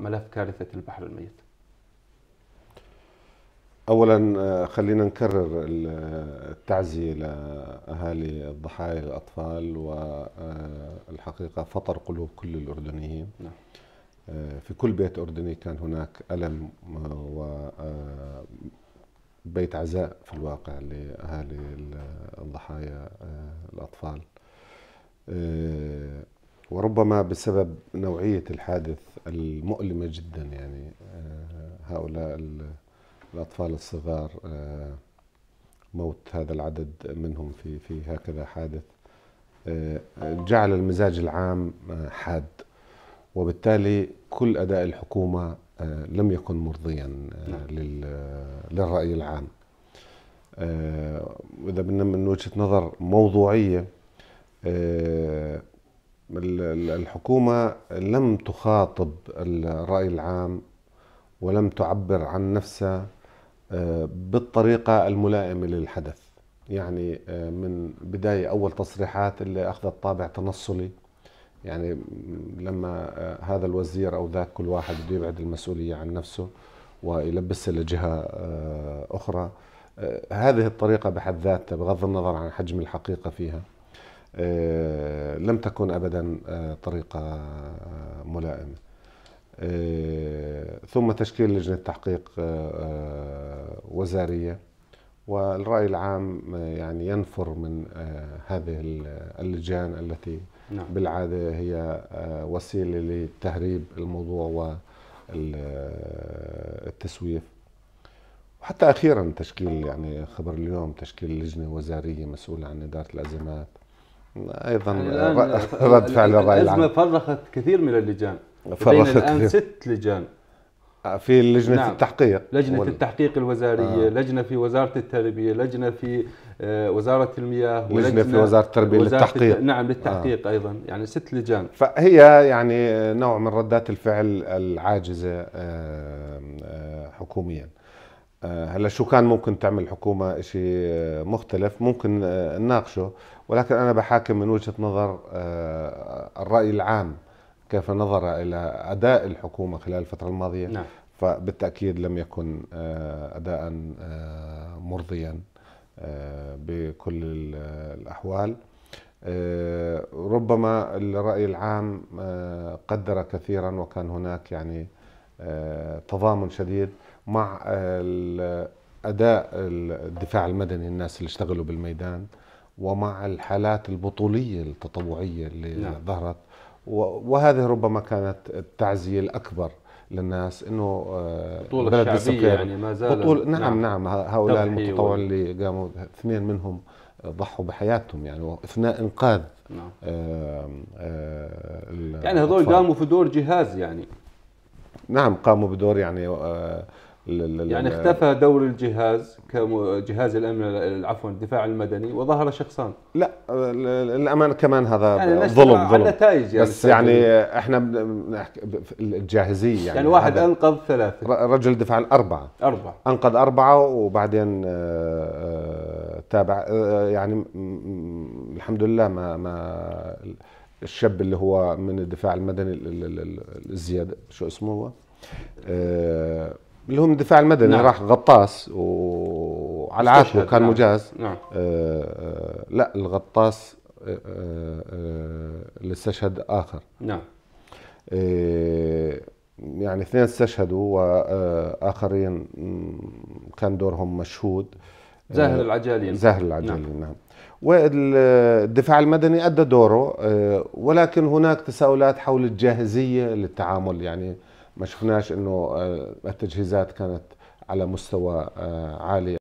ملف كارثة البحر الميت؟ اولا آه، خلينا نكرر آه، التعزيه لاهالي الضحايا الاطفال والحقيقه آه، فطر قلوب كل الاردنيين نعم. في كل بيت اردني كان هناك الم وبيت عزاء في الواقع لاهالي الضحايا الاطفال وربما بسبب نوعية الحادث المؤلمة جدا يعني آه، هؤلاء الأطفال الصغار آه، موت هذا العدد منهم في في هكذا حادث آه، جعل المزاج العام حاد وبالتالي كل أداء الحكومة لم يكن مرضيا نعم. للرأي العام إذا بدنا من وجهة نظر موضوعية الحكومة لم تخاطب الرأي العام ولم تعبر عن نفسها آه، بالطريقة الملائمة للحدث يعني آه، من بداية أول تصريحات اللي أخذت طابع تنصلي يعني لما آه، هذا الوزير أو ذاك كل واحد بده يبعد المسؤولية عن نفسه ويلبسها لجهة أخرى هذه الطريقة بحد ذاتها بغض النظر عن حجم الحقيقة فيها آه، لم تكن ابدا آه، طريقه آه، ملائمه ثم تشكيل لجنه تحقيق وزاريه والراي العام يعني ينفر من هذه اللجان التي نعم. بالعاده هي وسيله لتهريب الموضوع والتسويف وحتى اخيرا تشكيل يعني خبر اليوم تشكيل لجنه وزاريه مسؤوله عن اداره الازمات ايضا يعني رد فعل الراي العام الازمه فرخت كثير من اللجان فرخت الان كثير. ست لجان آه، في لجنه نعم. التحقيق لجنه وال... التحقيق الوزاريه آه. لجنه في وزاره التربيه لجنه في آه، وزاره المياه لجنه ولجنة في وزاره التربيه وزارة للتحقيق الت... نعم للتحقيق آه. ايضا يعني ست لجان فهي يعني نوع من ردات الفعل العاجزه آه، حكوميا آه، هلا شو كان ممكن تعمل الحكومه شيء آه، مختلف ممكن آه، نناقشه ولكن انا بحاكم من وجهه نظر الراي العام كيف نظر الى اداء الحكومه خلال الفتره الماضيه نعم. فبالتاكيد لم يكن اداء مرضيا بكل الاحوال ربما الراي العام قدر كثيرا وكان هناك يعني تضامن شديد مع اداء الدفاع المدني الناس اللي اشتغلوا بالميدان ومع الحالات البطوليه التطوعيه اللي نعم. ظهرت وهذه ربما كانت التعزيه الاكبر للناس انه آه، بطولة بلد السكر يعني ما زال بطول نعم نعم, نعم هؤلاء المتطوعين و... اللي قاموا اثنين منهم ضحوا بحياتهم يعني اثناء انقاذ نعم. آه آه يعني هذول قاموا في دور جهاز يعني نعم قاموا بدور يعني آه يعني اختفى دور الجهاز كجهاز الامن عفوا الدفاع المدني وظهر شخصان لا الامان كمان هذا يعني ظلم ظلم نتائج يعني بس يعني احنا الجاهزيه يعني, يعني واحد انقذ ثلاثه رجل دفاع الاربعه اربعه انقذ اربعه وبعدين آه، آه، تابع آه، يعني الحمد لله ما ما الشاب اللي هو من الدفاع المدني الزياده شو اسمه هو؟ اللي من الدفاع المدني نعم. راح غطاس وعلى عاتقه كان نعم. مجاز نعم. آه آه لا الغطاس آه آه اللي آه، استشهد اخر نعم آه يعني اثنين استشهدوا واخرين كان دورهم مشهود آه، زاهر العجالين زاهر العجالين نعم, نعم. والدفاع المدني ادى دوره آه، ولكن هناك تساؤلات حول الجاهزيه للتعامل يعني ما شفناش انه آه، التجهيزات كانت على مستوى آه، عالي